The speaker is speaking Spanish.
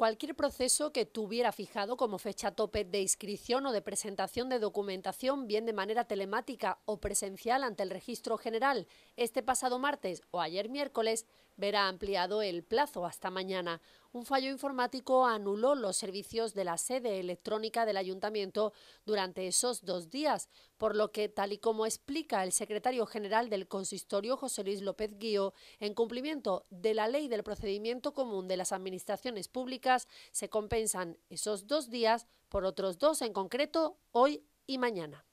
cualquier proceso que tuviera fijado como fecha tope de inscripción o de presentación de documentación, bien de manera telemática o presencial ante el registro general este pasado martes o ayer miércoles, verá ampliado el plazo hasta mañana. Un fallo informático anuló los servicios de la sede electrónica del ayuntamiento durante esos dos días, por lo que, tal y como explica el secretario general del consistorio José Luis López Guío, en cumplimiento de la ley del procedimiento común de las administraciones públicas, se compensan esos dos días por otros dos en concreto hoy y mañana.